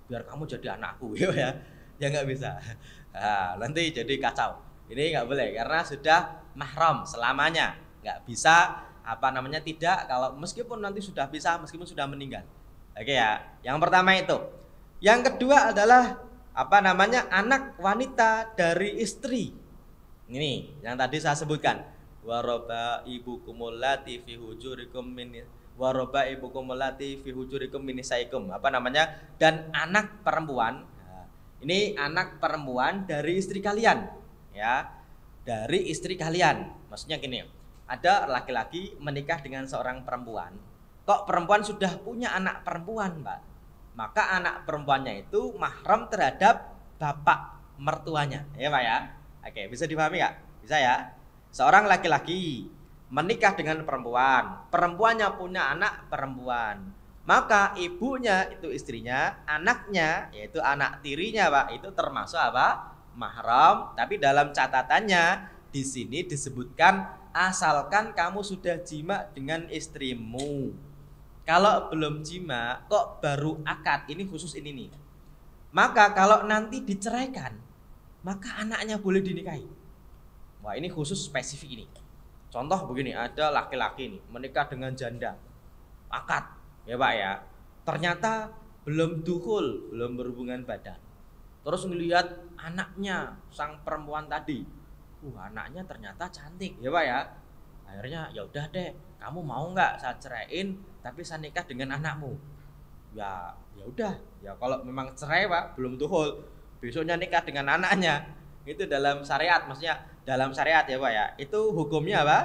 biar kamu jadi anakku [LAUGHS] ya ya nggak bisa nah, nanti jadi kacau ini nggak boleh karena sudah mahram selamanya nggak bisa apa namanya tidak kalau meskipun nanti sudah bisa meskipun sudah meninggal oke ya yang pertama itu yang kedua adalah apa namanya anak wanita dari istri ini yang tadi saya sebutkan waroba ibu kumulati fi hujurikum min waroba ibukum melati fi hujurikum minisaikum apa namanya dan anak perempuan nah, ini anak perempuan dari istri kalian ya dari istri kalian maksudnya gini ada laki-laki menikah dengan seorang perempuan kok perempuan sudah punya anak perempuan mbak maka anak perempuannya itu mahram terhadap bapak mertuanya ya pak ya oke bisa dipahami nggak bisa ya seorang laki-laki menikah dengan perempuan, perempuannya punya anak perempuan, maka ibunya itu istrinya, anaknya yaitu anak tirinya pak itu termasuk apa mahram. Tapi dalam catatannya di sini disebutkan asalkan kamu sudah jima dengan istrimu. Kalau belum jima, kok baru akad ini khusus ini nih. Maka kalau nanti diceraikan, maka anaknya boleh dinikahi. Wah ini khusus spesifik ini. Contoh begini, ada laki-laki nih menikah dengan janda, akad, ya pak ya. Ternyata belum dukul, belum berhubungan badan. Terus melihat anaknya, sang perempuan tadi, uh anaknya ternyata cantik, ya pak ya. Akhirnya ya udah deh, kamu mau nggak saya ceraiin, tapi saya nikah dengan anakmu. Ya, ya udah. Ya kalau memang cerai pak, belum tuhul, besoknya nikah dengan anaknya itu dalam syariat maksudnya dalam syariat ya pak ya itu hukumnya apa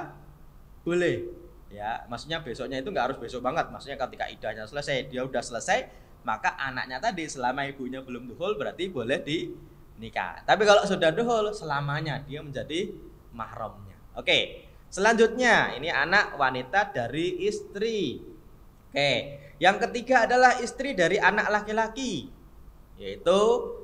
boleh ya maksudnya besoknya itu nggak harus besok banget maksudnya ketika idahnya selesai dia udah selesai maka anaknya tadi selama ibunya belum duhul berarti boleh di nikah tapi kalau sudah duhul selamanya dia menjadi mahramnya oke selanjutnya ini anak wanita dari istri oke yang ketiga adalah istri dari anak laki-laki yaitu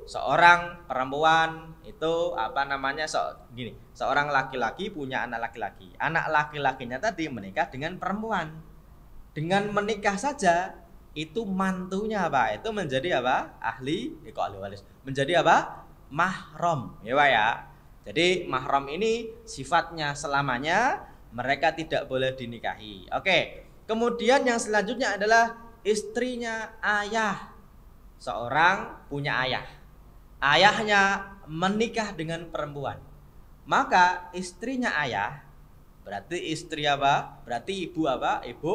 seorang perempuan itu apa namanya so, gini seorang laki-laki punya anak laki-laki anak laki-lakinya tadi menikah dengan perempuan dengan menikah saja itu mantunya apa itu menjadi apa ahli iko ahli waris menjadi apa mahrom ya pak ya jadi mahrom ini sifatnya selamanya mereka tidak boleh dinikahi oke kemudian yang selanjutnya adalah istrinya ayah seorang punya ayah. Ayahnya menikah dengan perempuan. Maka istrinya ayah berarti istri apa? Berarti ibu apa? Ibu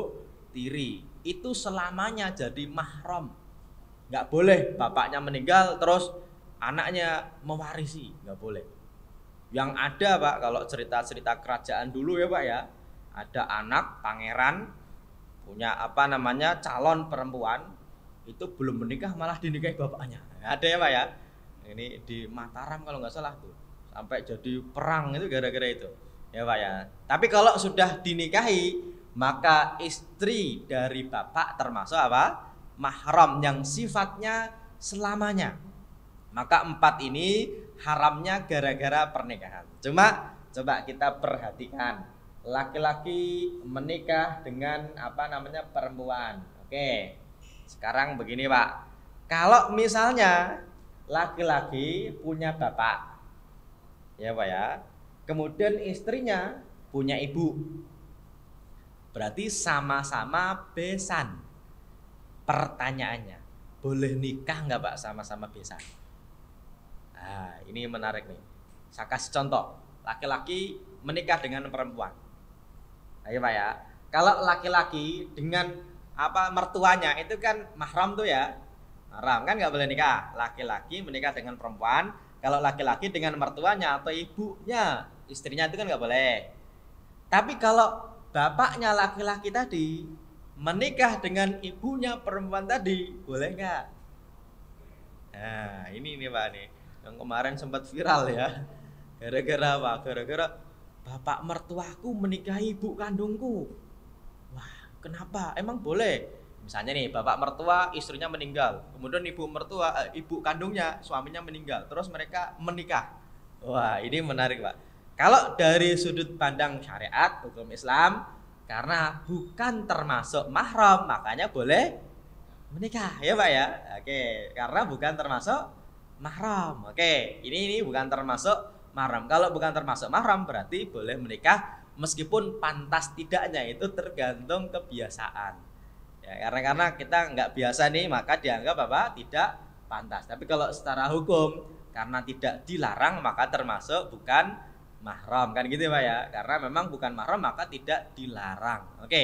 tiri. Itu selamanya jadi mahram. Nggak boleh bapaknya meninggal terus anaknya mewarisi, nggak boleh. Yang ada Pak kalau cerita-cerita kerajaan dulu ya Pak ya, ada anak pangeran punya apa namanya calon perempuan itu belum menikah malah dinikahi bapaknya ada ya pak ya ini di Mataram kalau nggak salah tuh sampai jadi perang itu gara-gara itu ya pak ya tapi kalau sudah dinikahi maka istri dari bapak termasuk apa mahram yang sifatnya selamanya maka empat ini haramnya gara-gara pernikahan cuma coba kita perhatikan laki-laki menikah dengan apa namanya perempuan oke sekarang begini Pak, kalau misalnya laki-laki punya bapak, ya Pak ya, kemudian istrinya punya ibu, berarti sama-sama besan. Pertanyaannya, boleh nikah nggak Pak sama-sama besan? Nah, ini menarik nih. Saya kasih contoh, laki-laki menikah dengan perempuan. Ayo Pak ya, kalau laki-laki dengan apa mertuanya itu kan mahram tuh ya mahram kan nggak boleh nikah laki-laki menikah dengan perempuan kalau laki-laki dengan mertuanya atau ibunya istrinya itu kan nggak boleh tapi kalau bapaknya laki-laki tadi menikah dengan ibunya perempuan tadi boleh nggak nah ini nih pak nih yang kemarin sempat viral ya gara-gara apa gara-gara bapak mertuaku menikahi ibu kandungku Kenapa? Emang boleh? Misalnya nih, bapak mertua istrinya meninggal, kemudian ibu mertua eh, ibu kandungnya suaminya meninggal, terus mereka menikah. Wah, ini menarik, Pak. Kalau dari sudut pandang syariat hukum Islam, karena bukan termasuk mahram, makanya boleh menikah, ya, Pak ya. Oke, karena bukan termasuk mahram. Oke, ini ini bukan termasuk mahram. Kalau bukan termasuk mahram berarti boleh menikah meskipun pantas tidaknya itu tergantung kebiasaan ya karena karena kita nggak biasa nih maka dianggap apa tidak pantas tapi kalau secara hukum karena tidak dilarang maka termasuk bukan mahram kan gitu ya pak ya karena memang bukan mahram maka tidak dilarang oke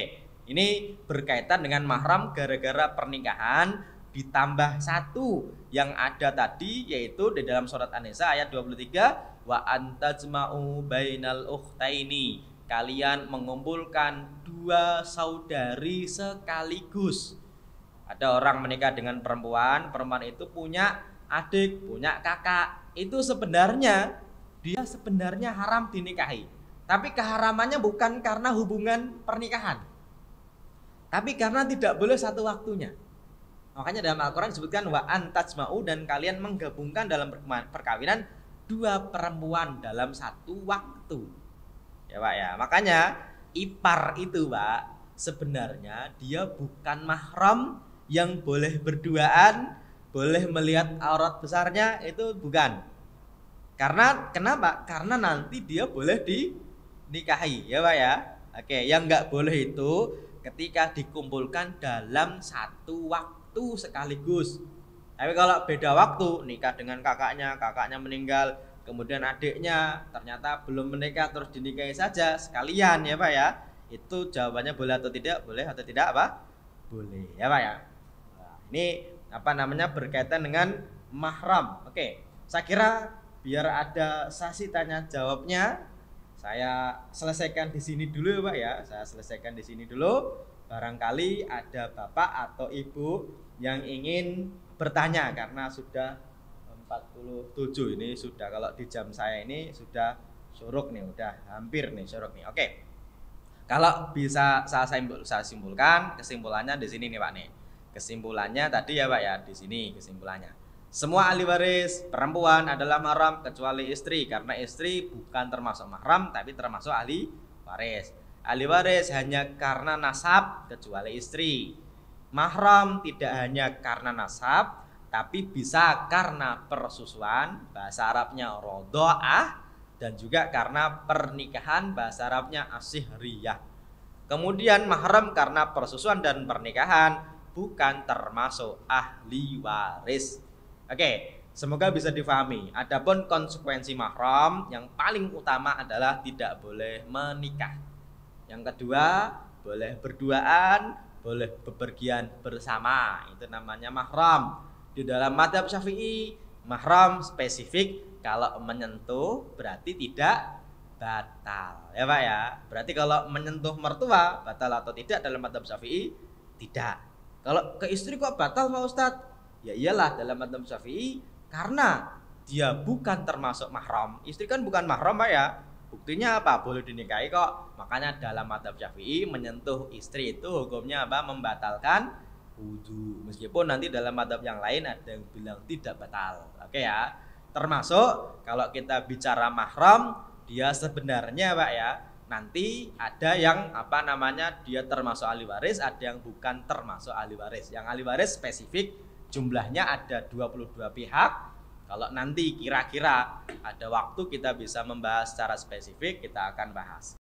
ini berkaitan dengan mahram gara-gara pernikahan ditambah satu yang ada tadi yaitu di dalam surat An-Nisa ayat 23 wa antajma'u bainal ukhtaini kalian mengumpulkan dua saudari sekaligus. Ada orang menikah dengan perempuan, perempuan itu punya adik, punya kakak. Itu sebenarnya dia sebenarnya haram dinikahi. Tapi keharamannya bukan karena hubungan pernikahan. Tapi karena tidak boleh satu waktunya. Makanya dalam Al-Quran disebutkan wa antajma'u dan kalian menggabungkan dalam perkawinan dua perempuan dalam satu waktu ya pak ya makanya ipar itu pak sebenarnya dia bukan mahram yang boleh berduaan boleh melihat aurat besarnya itu bukan karena kenapa karena nanti dia boleh dinikahi ya pak ya oke yang nggak boleh itu ketika dikumpulkan dalam satu waktu sekaligus tapi kalau beda waktu nikah dengan kakaknya kakaknya meninggal kemudian adiknya ternyata belum menikah terus dinikahi saja sekalian ya pak ya itu jawabannya boleh atau tidak boleh atau tidak apa boleh ya pak ya nah, ini apa namanya berkaitan dengan mahram oke saya kira biar ada sasi tanya jawabnya saya selesaikan di sini dulu ya pak ya saya selesaikan di sini dulu barangkali ada bapak atau ibu yang ingin bertanya karena sudah 47 ini sudah kalau di jam saya ini sudah suruk nih udah hampir nih suruk nih oke kalau bisa saya, simpul, saya simpulkan kesimpulannya di sini nih pak nih kesimpulannya tadi ya pak ya di sini kesimpulannya semua ahli waris perempuan adalah mahram kecuali istri karena istri bukan termasuk mahram tapi termasuk ahli waris ahli waris hanya karena nasab kecuali istri mahram tidak hanya karena nasab tapi bisa karena persusuan bahasa Arabnya rodoah dan juga karena pernikahan bahasa Arabnya asihriyah. Kemudian mahram karena persusuan dan pernikahan bukan termasuk ahli waris. Oke, semoga bisa difahami. Adapun konsekuensi mahram yang paling utama adalah tidak boleh menikah. Yang kedua, boleh berduaan, boleh bepergian bersama. Itu namanya mahram. Di dalam madhab syafi'i, mahram spesifik kalau menyentuh berarti tidak batal. Ya Pak ya. Berarti kalau menyentuh mertua batal atau tidak dalam madhab syafi'i? Tidak. Kalau ke istri kok batal Pak Ustadz? Ya iyalah dalam madhab syafi'i karena dia bukan termasuk mahram. Istri kan bukan mahram Pak ya. Buktinya apa? Boleh dinikahi kok. Makanya dalam madhab syafi'i menyentuh istri itu hukumnya apa? Membatalkan wudhu meskipun nanti dalam madhab yang lain ada yang bilang tidak batal oke okay ya termasuk kalau kita bicara mahram dia sebenarnya pak ya nanti ada yang apa namanya dia termasuk ahli waris ada yang bukan termasuk ahli waris yang ahli waris spesifik jumlahnya ada 22 pihak kalau nanti kira-kira ada waktu kita bisa membahas secara spesifik kita akan bahas